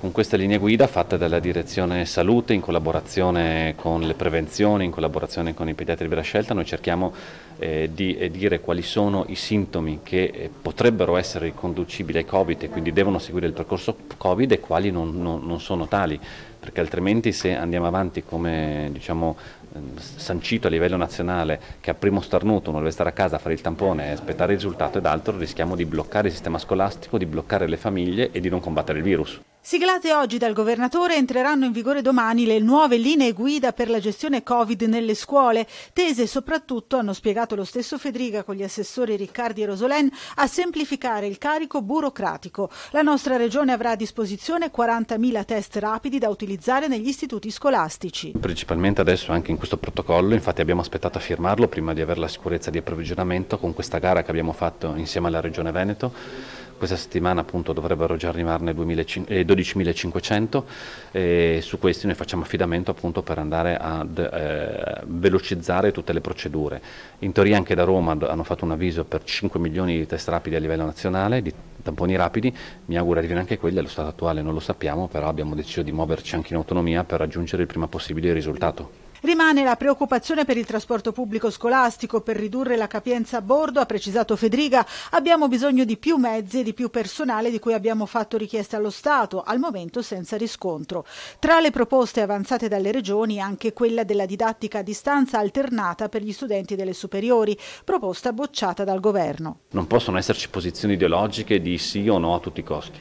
Con questa linea guida fatta dalla Direzione Salute in collaborazione con le prevenzioni, in collaborazione con i pediatri di vera scelta, noi cerchiamo eh, di eh, dire quali sono i sintomi che eh, potrebbero essere riconducibili ai Covid e quindi devono seguire il percorso Covid e quali non, non, non sono tali, perché altrimenti se andiamo avanti come diciamo, eh, sancito a livello nazionale che a primo starnuto uno deve stare a casa a fare il tampone e aspettare il risultato ed altro rischiamo di bloccare il sistema scolastico, di bloccare le famiglie e di non combattere il virus. Siglate oggi dal governatore entreranno in vigore domani le nuove linee guida per la gestione Covid nelle scuole, tese soprattutto, hanno spiegato lo stesso Federica con gli assessori Riccardi e Rosolen, a semplificare il carico burocratico. La nostra regione avrà a disposizione 40.000 test rapidi da utilizzare negli istituti scolastici. Principalmente adesso anche in questo protocollo, infatti abbiamo aspettato a firmarlo prima di avere la sicurezza di approvvigionamento con questa gara che abbiamo fatto insieme alla Regione Veneto questa settimana appunto dovrebbero già arrivarne 12.500 eh, e su questi noi facciamo affidamento appunto per andare a eh, velocizzare tutte le procedure. In teoria anche da Roma hanno fatto un avviso per 5 milioni di test rapidi a livello nazionale, di tamponi rapidi, mi auguro arrivino anche quelli, allo stato attuale non lo sappiamo, però abbiamo deciso di muoverci anche in autonomia per raggiungere il prima possibile il risultato. Rimane la preoccupazione per il trasporto pubblico scolastico, per ridurre la capienza a bordo, ha precisato Fedriga, abbiamo bisogno di più mezzi e di più personale di cui abbiamo fatto richiesta allo Stato, al momento senza riscontro. Tra le proposte avanzate dalle regioni anche quella della didattica a distanza alternata per gli studenti delle superiori, proposta bocciata dal governo. Non possono esserci posizioni ideologiche di sì o no a tutti i costi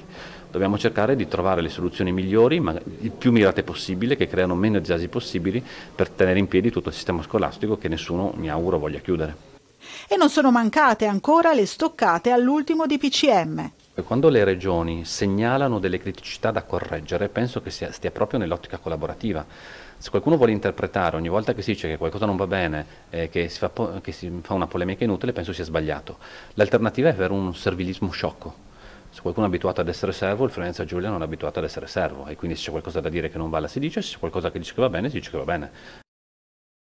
dobbiamo cercare di trovare le soluzioni migliori, ma il più mirate possibile, che creano meno disagi possibili per tenere in piedi tutto il sistema scolastico che nessuno mi auguro voglia chiudere. E non sono mancate ancora le stoccate all'ultimo DPCM. Quando le regioni segnalano delle criticità da correggere, penso che sia, stia proprio nell'ottica collaborativa. Se qualcuno vuole interpretare ogni volta che si dice che qualcosa non va bene, eh, che, si fa, che si fa una polemica inutile, penso sia sbagliato. L'alternativa è avere un servilismo sciocco, se qualcuno è abituato ad essere servo, il Fiorenza Giulia non è abituato ad essere servo e quindi se c'è qualcosa da dire che non vale si dice, se c'è qualcosa che dice che va bene si dice che va bene.